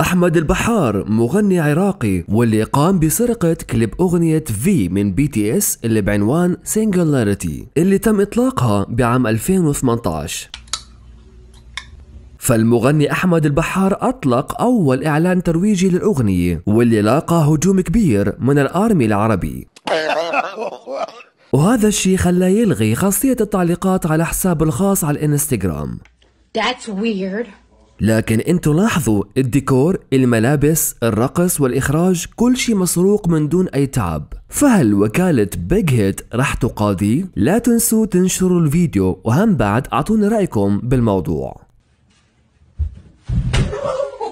أحمد البحار مغني عراقي واللي قام بسرقة كليب أغنية في من بي تي اس اللي بعنوان Singularity اللي تم إطلاقها بعام 2018 فالمغني أحمد البحار أطلق أول إعلان ترويجي للأغنية واللي لاقى هجوم كبير من الآرمي العربي وهذا الشيء خلاه يلغي خاصية التعليقات على حسابه الخاص على الانستغرام That's weird. لكن انتوا لاحظوا الديكور الملابس الرقص والإخراج كل شيء مسروق من دون أي تعب فهل وكالة بيج هيت رح تقاضي؟ لا تنسوا تنشروا الفيديو وهم بعد أعطونا رأيكم بالموضوع